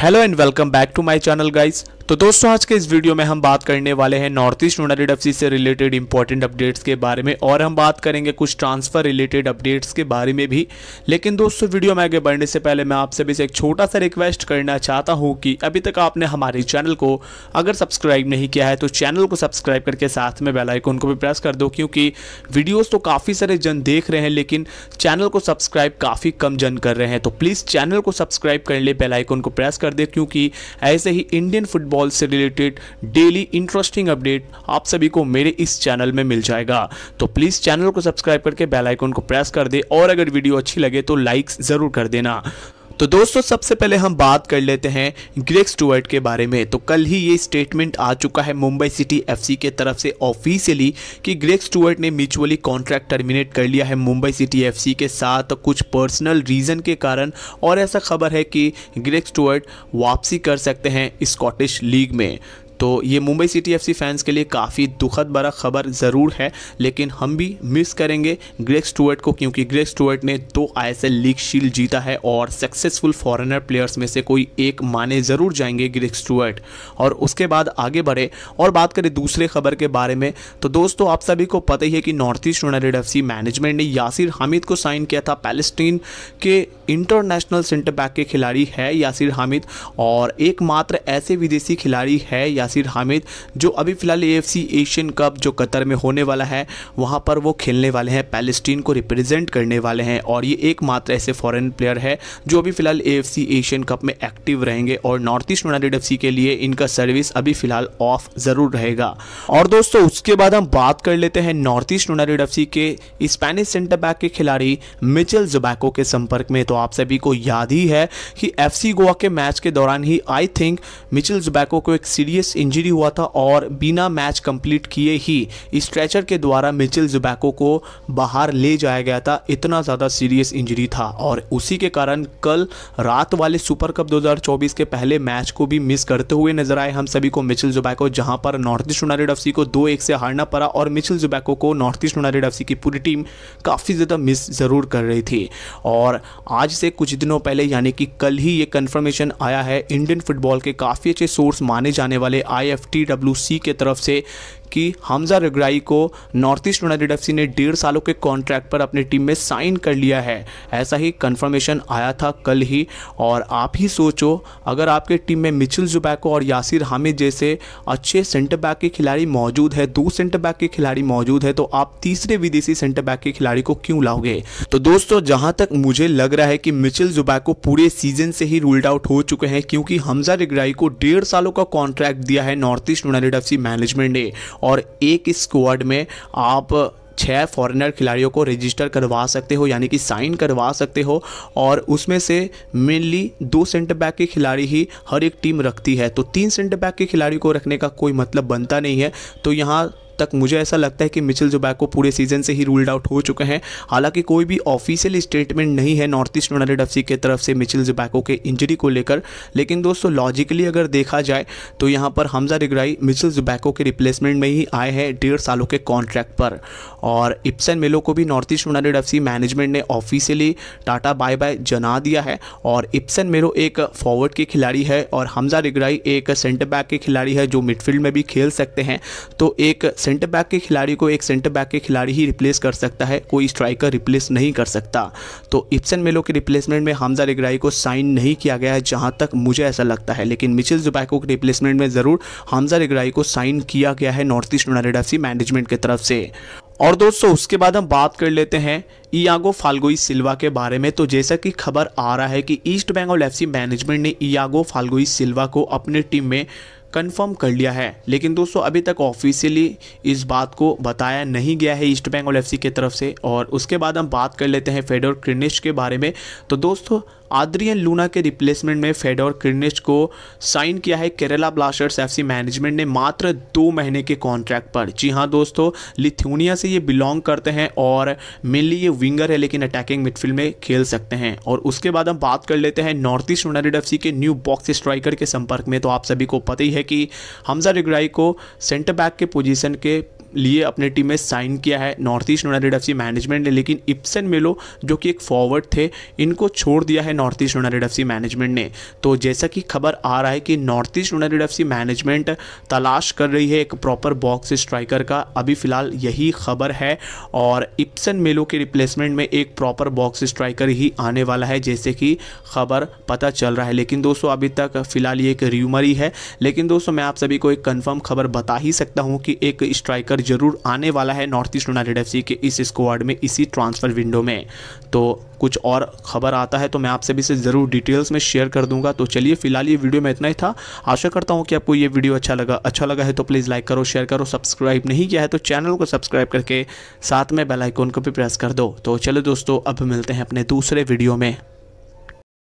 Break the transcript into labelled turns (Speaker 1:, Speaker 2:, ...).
Speaker 1: hello and welcome back to my channel guys तो दोस्तों आज के इस वीडियो में हम बात करने वाले हैं नॉर्थ ईस्ट यूनाइटेड एफ से रिलेटेड इंपॉर्टेंट अपडेट्स के बारे में और हम बात करेंगे कुछ ट्रांसफर रिलेटेड अपडेट्स के बारे में भी लेकिन दोस्तों वीडियो में आगे बढ़ने से पहले मैं आप सभी से एक छोटा सा रिक्वेस्ट करना चाहता हूँ कि अभी तक आपने हमारे चैनल को अगर सब्सक्राइब नहीं किया है तो चैनल को सब्सक्राइब करके साथ में बेलाइकोन को भी प्रेस कर दो क्योंकि वीडियोज़ तो काफ़ी सारे जन देख रहे हैं लेकिन चैनल को सब्सक्राइब काफ़ी कम जन कर रहे हैं तो प्लीज़ चैनल को सब्सक्राइब कर ले बेलाइकन को प्रेस कर दे क्योंकि ऐसे ही इंडियन फुटबॉल बॉल से रिलेटेड डेली इंटरेस्टिंग अपडेट आप सभी को मेरे इस चैनल में मिल जाएगा तो प्लीज़ चैनल को सब्सक्राइब करके बेल आइकन को प्रेस कर दे और अगर वीडियो अच्छी लगे तो लाइक ज़रूर कर देना तो दोस्तों सबसे पहले हम बात कर लेते हैं ग्रेग स्टुअर्ट के बारे में तो कल ही ये स्टेटमेंट आ चुका है मुंबई सिटी एफसी के तरफ से ऑफिशियली कि ग्रेग स्टुअर्ट ने म्यूचुअली कॉन्ट्रैक्ट टर्मिनेट कर लिया है मुंबई सिटी एफसी के साथ कुछ पर्सनल रीज़न के कारण और ऐसा खबर है कि ग्रेग स्टुअर्ट वापसी कर सकते हैं स्कॉटिश लीग में तो ये मुंबई सिटी एफ फैंस के लिए काफ़ी दुखद भरा खबर ज़रूर है लेकिन हम भी मिस करेंगे ग्रेग स्टूअर्ट को क्योंकि ग्रेग स्टूअर्ट ने दो आई लीग शील्ड जीता है और सक्सेसफुल फॉरेनर प्लेयर्स में से कोई एक माने ज़रूर जाएंगे ग्रेग स्टूअर्ट और उसके बाद आगे बढ़े और बात करें दूसरे खबर के बारे में तो दोस्तों आप सभी को पता ही है कि North East United F management ने यासिर हामिद को साइन किया था पैलेस्टीन के इंटरनेशनल सेंटर बैक के खिलाड़ी है यासिर हामिद और एकमात्र ऐसे विदेशी खिलाड़ी है या यासिर हामिद जो अभी फ़िलहाल ए एशियन कप जो कतर में होने वाला है वहाँ पर वो खेलने वाले हैं पैलेस्टीन को रिप्रेजेंट करने वाले हैं और ये एकमात्र ऐसे फॉरेन प्लेयर है जो अभी फ़िलहाल ए एशियन कप में एक्टिव रहेंगे और नॉर्थ ईस्ट यूनाइटेड एफ के लिए इनका सर्विस अभी फ़िलहाल ऑफ ज़रूर रहेगा और दोस्तों उसके बाद हम बात कर लेते हैं नॉर्थ ईस्ट यूनाइटेड एफ के स्पेनिश सेंटर बैक के खिलाड़ी मिचल जुबैको के संपर्क में तो आप सभी को याद ही है कि एफ गोवा के मैच के दौरान ही आई थिंक मिचल जुबैको को एक सीरियस इंजरी हुआ था और बिना मैच कंप्लीट किए ही स्ट्रेचर के द्वारा मिचिल जुबैको को बाहर ले जाया गया था इतना ज़्यादा सीरियस इंजरी था और उसी के कारण कल रात वाले सुपर कप 2024 के पहले मैच को भी मिस करते हुए नजर आए हम सभी को मिचिल जुबैको जहां पर नॉर्थ ईस्ट यूनाइटेड एफ को दो एक से हारना पड़ा और मिचिल जुबैको को नॉर्थ ईस्ट यूनाइटेड एफ की पूरी टीम काफ़ी ज़्यादा मिस ज़रूर कर रही थी और आज से कुछ दिनों पहले यानी कि कल ही ये कन्फर्मेशन आया है इंडियन फुटबॉल के काफ़ी अच्छे सोर्स माने जाने वाले I F T W C के तरफ से कि हमजा रगराई को नॉर्थ ईस्ट यूनाइटेड एफ ने डेढ़ सालों के कॉन्ट्रैक्ट पर अपने टीम में साइन कर लिया है ऐसा ही कन्फर्मेशन आया था कल ही और आप ही सोचो अगर आपके टीम में मिचिल जुबैको और यासिर हामिद जैसे अच्छे सेंटर बैक के खिलाड़ी मौजूद है दो सेंटर बैक के खिलाड़ी मौजूद है तो आप तीसरे विदेशी सेंटर बैक के खिलाड़ी को क्यों लाओगे तो दोस्तों जहां तक मुझे लग रहा है कि मिचिल जुबैको पूरे सीजन से ही रूल्ड आउट हो चुके हैं क्योंकि हमजा रिगराई को डेढ़ सालों का कॉन्ट्रैक्ट दिया है North East United F management ने और एक स्क्वाड में आप छः फॉरेनर खिलाड़ियों को रजिस्टर करवा सकते हो यानी कि साइन करवा सकते हो और उसमें से मेनली दो सेंटर बैक के खिलाड़ी ही हर एक टीम रखती है तो तीन सेंटर बैक के खिलाड़ी को रखने का कोई मतलब बनता नहीं है तो यहाँ तक मुझे ऐसा लगता है कि मिचिल जोबैको पूरे सीजन से ही रूल्ड आउट हो चुके हैं हालांकि कोई भी ऑफिशियल स्टेटमेंट नहीं है नॉर्थ ईस्ट यूनाइटेड एफ की तरफ से मिचिल जोबैको के इंजरी को लेकर लेकिन दोस्तों लॉजिकली अगर देखा जाए तो यहाँ पर हमजा रिग्राई मिचिल जोबैको के रिप्लेसमेंट में ही आए हैं डेढ़ सालों के कॉन्ट्रैक्ट पर और इप्सन मेलो को भी North East United F management ने ऑफिशियली टाटा बाय बाय जना दिया है और इप्सन मेलो एक फॉरवर्ड के खिलाड़ी है और हमजा रिगराई एक सेंटर बैक के खिलाड़ी है जो मिडफील्ड में भी खेल सकते हैं तो एक सेंटर बैक के खिलाड़ी को एक सेंटर बैक के खिलाड़ी ही रिप्लेस कर सकता है कोई स्ट्राइकर रिप्लेस नहीं कर सकता तो इप्सन मेलो के रिप्लेसमेंट में हमजा रिगराई को साइन नहीं किया गया है जहां तक मुझे ऐसा लगता है लेकिन मिचिल जुबैको के रिप्लेसमेंट में ज़रूर हमजा रिगराई को साइन किया गया है North East United F management की तरफ से और दोस्तों उसके बाद हम बात कर लेते हैं इयागो फाल्गोई सिल्वा के बारे में तो जैसा कि खबर आ रहा है कि ईस्ट बंगाल एफसी मैनेजमेंट ने इयागो फाल्गोई सिल्वा को अपने टीम में कंफर्म कर लिया है लेकिन दोस्तों अभी तक ऑफिशियली इस बात को बताया नहीं गया है ईस्ट बंगाल एफ की तरफ से और उसके बाद हम बात कर लेते हैं फेडोर क्रिनिश के बारे में तो दोस्तों आद्रियन लूना के रिप्लेसमेंट में फेडोर क्रिनिच को साइन किया है केरला ब्लास्टर्स एफसी मैनेजमेंट ने मात्र दो महीने के कॉन्ट्रैक्ट पर जी हाँ दोस्तों लिथुनिया से ये बिलोंग करते हैं और मेनली ये विंगर है लेकिन अटैकिंग मिडफील्ड में खेल सकते हैं और उसके बाद हम बात कर लेते हैं नॉर्थ ईस्ट यूनाइटेड एफ के न्यू बॉक्स स्ट्राइकर के संपर्क में तो आप सभी को पता ही है कि हमजा रिगराई को सेंटर बैक के पोजिशन के लिए अपने टीम में साइन किया है North East United F management ने लेकिन इप्सन मेलो जो कि एक फॉरवर्ड थे इनको छोड़ दिया है North East United F management ने तो जैसा कि खबर आ रहा है कि North East United F management तलाश कर रही है एक प्रॉपर बॉक्स स्ट्राइकर का अभी फिलहाल यही खबर है और इप्सन मेलो के रिप्लेसमेंट में एक प्रॉपर बॉक्स स्ट्राइकर ही आने वाला है जैसे कि खबर पता चल रहा है लेकिन दोस्तों अभी तक फिलहाल ये एक र्यूमर ही है लेकिन दोस्तों मैं आप सभी को एक कन्फर्म खबर बता ही सकता हूँ कि एक स्ट्राइकर जरूर आने वाला है नॉर्थ ईस्ट यूनाइटेड एफ के इस स्क्वाड में इसी ट्रांसफ़र विंडो में तो कुछ और खबर आता है तो मैं आपसे भी इसे ज़रूर डिटेल्स में शेयर कर दूंगा तो चलिए फिलहाल ये वीडियो में इतना ही था आशा करता हूँ कि आपको ये वीडियो अच्छा लगा अच्छा लगा है तो प्लीज़ लाइक करो शेयर करो सब्सक्राइब नहीं किया है तो चैनल को सब्सक्राइब करके साथ में बेलाइकॉन को भी प्रेस कर दो तो चलो दोस्तों अब मिलते हैं अपने दूसरे वीडियो में